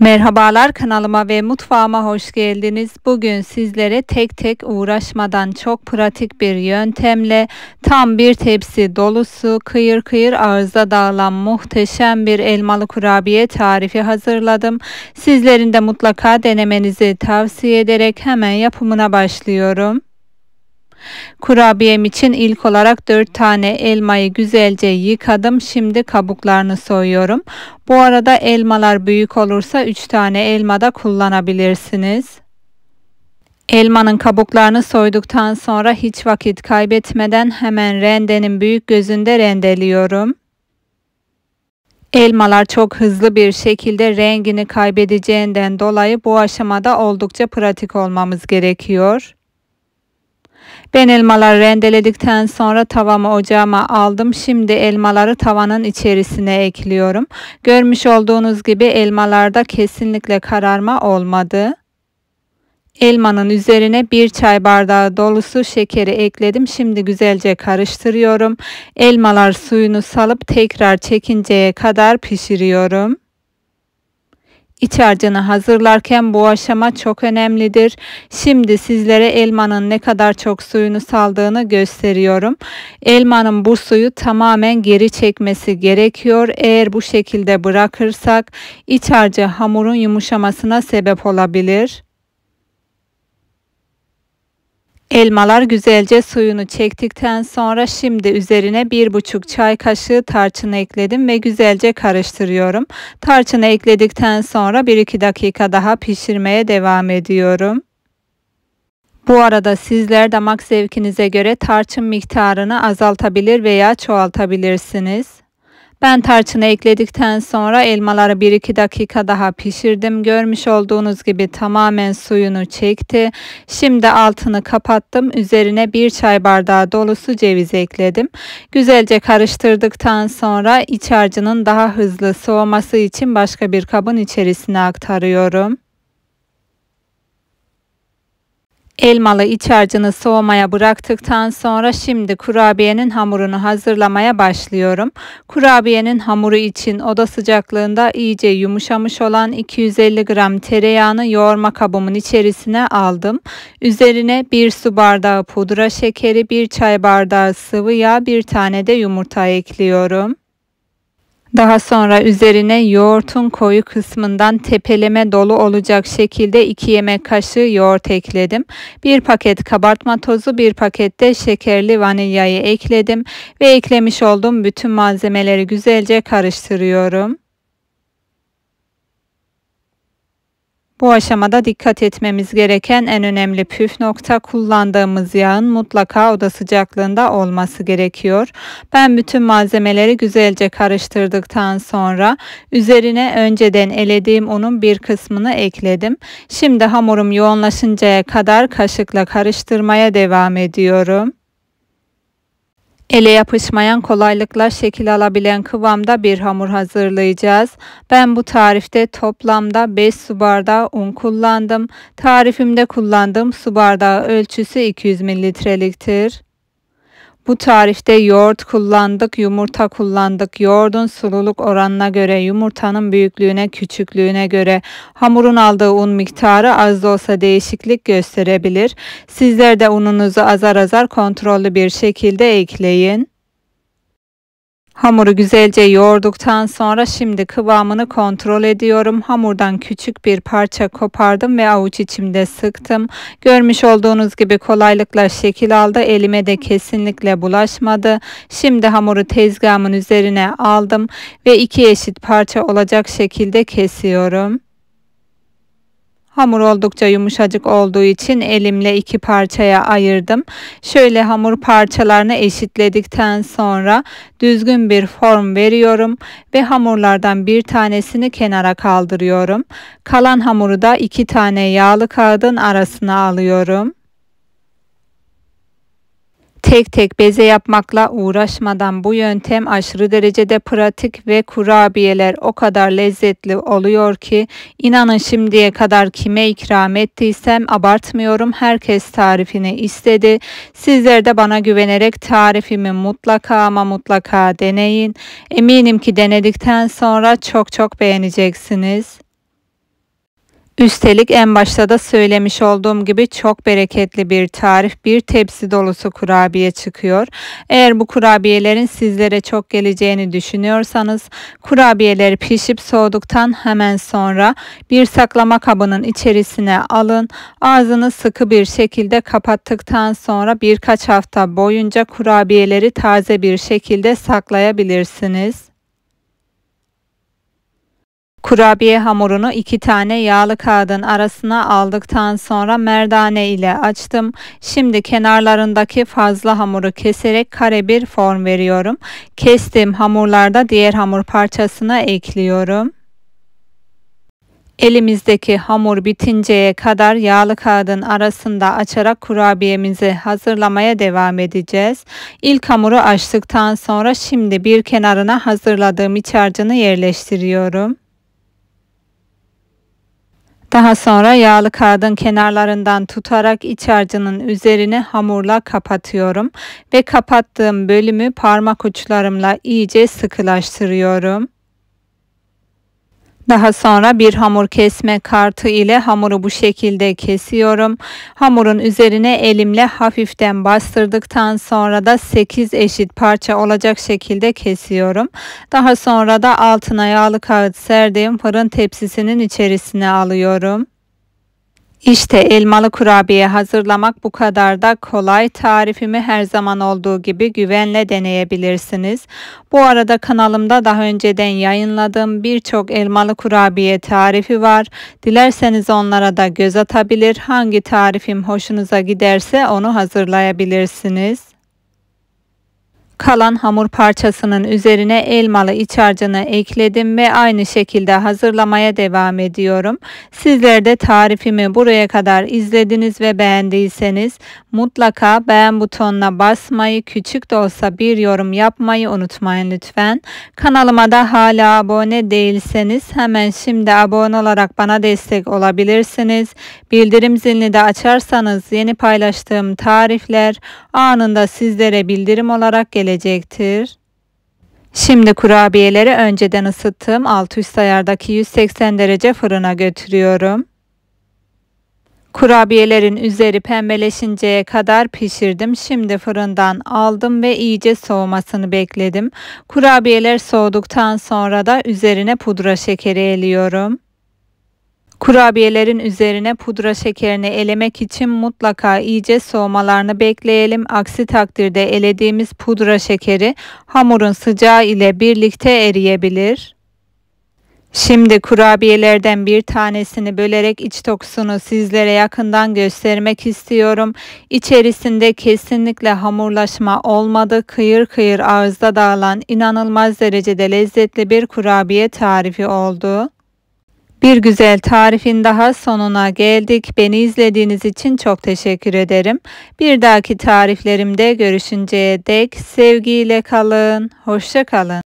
Merhabalar kanalıma ve mutfağıma hoş geldiniz. Bugün sizlere tek tek uğraşmadan çok pratik bir yöntemle tam bir tepsi dolusu kıyır kıyır ağızda dağılan muhteşem bir elmalı kurabiye tarifi hazırladım. Sizlerin de mutlaka denemenizi tavsiye ederek hemen yapımına başlıyorum. Kurabiyem için ilk olarak 4 tane elmayı güzelce yıkadım. Şimdi kabuklarını soyuyorum. Bu arada elmalar büyük olursa 3 tane elma da kullanabilirsiniz. Elmanın kabuklarını soyduktan sonra hiç vakit kaybetmeden hemen rendenin büyük gözünde rendeliyorum. Elmalar çok hızlı bir şekilde rengini kaybedeceğinden dolayı bu aşamada oldukça pratik olmamız gerekiyor. Ben elmaları rendeledikten sonra tavama ocağıma aldım. Şimdi elmaları tavanın içerisine ekliyorum. Görmüş olduğunuz gibi elmalarda kesinlikle kararma olmadı. Elmanın üzerine bir çay bardağı dolusu şekeri ekledim. Şimdi güzelce karıştırıyorum. Elmalar suyunu salıp tekrar çekinceye kadar pişiriyorum. İç harcını hazırlarken bu aşama çok önemlidir. Şimdi sizlere elmanın ne kadar çok suyunu saldığını gösteriyorum. Elmanın bu suyu tamamen geri çekmesi gerekiyor. Eğer bu şekilde bırakırsak iç harcı hamurun yumuşamasına sebep olabilir. Elmalar güzelce suyunu çektikten sonra şimdi üzerine 1,5 çay kaşığı tarçın ekledim ve güzelce karıştırıyorum. Tarçını ekledikten sonra 1-2 dakika daha pişirmeye devam ediyorum. Bu arada sizler damak zevkinize göre tarçın miktarını azaltabilir veya çoğaltabilirsiniz. Ben tarçını ekledikten sonra elmaları 1-2 dakika daha pişirdim. Görmüş olduğunuz gibi tamamen suyunu çekti. Şimdi altını kapattım. Üzerine 1 çay bardağı dolusu ceviz ekledim. Güzelce karıştırdıktan sonra iç harcının daha hızlı soğuması için başka bir kabın içerisine aktarıyorum. Elmalı iç harcını soğumaya bıraktıktan sonra şimdi kurabiyenin hamurunu hazırlamaya başlıyorum. Kurabiyenin hamuru için oda sıcaklığında iyice yumuşamış olan 250 gram tereyağını yoğurma kabımın içerisine aldım. Üzerine 1 su bardağı pudra şekeri, 1 çay bardağı sıvı yağ, 1 tane de yumurta ekliyorum. Daha sonra üzerine yoğurtun koyu kısmından tepeleme dolu olacak şekilde 2 yemek kaşığı yoğurt ekledim. 1 paket kabartma tozu, 1 paket de şekerli vanilyayı ekledim ve eklemiş olduğum bütün malzemeleri güzelce karıştırıyorum. Bu aşamada dikkat etmemiz gereken en önemli püf nokta kullandığımız yağın mutlaka oda sıcaklığında olması gerekiyor. Ben bütün malzemeleri güzelce karıştırdıktan sonra üzerine önceden elediğim unun bir kısmını ekledim. Şimdi hamurum yoğunlaşıncaya kadar kaşıkla karıştırmaya devam ediyorum. Ele yapışmayan kolaylıkla şekil alabilen kıvamda bir hamur hazırlayacağız. Ben bu tarifte toplamda 5 su bardağı un kullandım. Tarifimde kullandığım su bardağı ölçüsü 200 mililitreliktir. Bu tarifte yoğurt kullandık, yumurta kullandık. Yoğurdun sululuk oranına göre, yumurtanın büyüklüğüne, küçüklüğüne göre hamurun aldığı un miktarı az da olsa değişiklik gösterebilir. Sizler de ununuzu azar azar kontrollü bir şekilde ekleyin. Hamuru güzelce yoğurduktan sonra şimdi kıvamını kontrol ediyorum. Hamurdan küçük bir parça kopardım ve avuç içimde sıktım. Görmüş olduğunuz gibi kolaylıkla şekil aldı. Elime de kesinlikle bulaşmadı. Şimdi hamuru tezgahımın üzerine aldım ve iki eşit parça olacak şekilde kesiyorum. Hamur oldukça yumuşacık olduğu için elimle iki parçaya ayırdım. Şöyle hamur parçalarını eşitledikten sonra düzgün bir form veriyorum ve hamurlardan bir tanesini kenara kaldırıyorum. Kalan hamuru da iki tane yağlı kağıdın arasına alıyorum. Tek tek beze yapmakla uğraşmadan bu yöntem aşırı derecede pratik ve kurabiyeler o kadar lezzetli oluyor ki inanın şimdiye kadar kime ikram ettiysem abartmıyorum herkes tarifini istedi. Sizler de bana güvenerek tarifimi mutlaka ama mutlaka deneyin. Eminim ki denedikten sonra çok çok beğeneceksiniz. Üstelik en başta da söylemiş olduğum gibi çok bereketli bir tarif. Bir tepsi dolusu kurabiye çıkıyor. Eğer bu kurabiyelerin sizlere çok geleceğini düşünüyorsanız kurabiyeleri pişip soğuduktan hemen sonra bir saklama kabının içerisine alın. Ağzını sıkı bir şekilde kapattıktan sonra birkaç hafta boyunca kurabiyeleri taze bir şekilde saklayabilirsiniz. Kurabiye hamurunu iki tane yağlı kağıdın arasına aldıktan sonra merdane ile açtım. Şimdi kenarlarındaki fazla hamuru keserek kare bir form veriyorum. Kestiğim hamurlarda diğer hamur parçasına ekliyorum. Elimizdeki hamur bitinceye kadar yağlı kağıdın arasında açarak kurabiyemizi hazırlamaya devam edeceğiz. İlk hamuru açtıktan sonra şimdi bir kenarına hazırladığım iç harcını yerleştiriyorum. Daha sonra yağlı kağıdın kenarlarından tutarak iç harcının üzerine hamurla kapatıyorum ve kapattığım bölümü parmak uçlarımla iyice sıkılaştırıyorum. Daha sonra bir hamur kesme kartı ile hamuru bu şekilde kesiyorum. Hamurun üzerine elimle hafiften bastırdıktan sonra da 8 eşit parça olacak şekilde kesiyorum. Daha sonra da altına yağlı kağıt serdiğim fırın tepsisinin içerisine alıyorum. İşte elmalı kurabiye hazırlamak bu kadar da kolay. Tarifimi her zaman olduğu gibi güvenle deneyebilirsiniz. Bu arada kanalımda daha önceden yayınladığım birçok elmalı kurabiye tarifi var. Dilerseniz onlara da göz atabilir. Hangi tarifim hoşunuza giderse onu hazırlayabilirsiniz. Kalan hamur parçasının üzerine elmalı iç harcını ekledim ve aynı şekilde hazırlamaya devam ediyorum. Sizler de tarifimi buraya kadar izlediniz ve beğendiyseniz mutlaka beğen butonuna basmayı, küçük de olsa bir yorum yapmayı unutmayın lütfen. Kanalıma da hala abone değilseniz hemen şimdi abone olarak bana destek olabilirsiniz. Bildirim zilini de açarsanız yeni paylaştığım tarifler anında sizlere bildirim olarak gelir gelecektir. Şimdi kurabiyeleri önceden ısıttığım 600 ayardaki 180 derece fırına götürüyorum. Kurabiyelerin üzeri pembeleşinceye kadar pişirdim. Şimdi fırından aldım ve iyice soğumasını bekledim. Kurabiyeler soğuduktan sonra da üzerine pudra şekeri eliyorum. Kurabiyelerin üzerine pudra şekerini elemek için mutlaka iyice soğumalarını bekleyelim. Aksi takdirde elediğimiz pudra şekeri hamurun sıcağı ile birlikte eriyebilir. Şimdi kurabiyelerden bir tanesini bölerek iç dokusunu sizlere yakından göstermek istiyorum. İçerisinde kesinlikle hamurlaşma olmadı. Kıyır kıyır ağızda dağılan inanılmaz derecede lezzetli bir kurabiye tarifi oldu. Bir güzel tarifin daha sonuna geldik. Beni izlediğiniz için çok teşekkür ederim. Bir dahaki tariflerimde görüşünceye dek sevgiyle kalın. Hoşça kalın.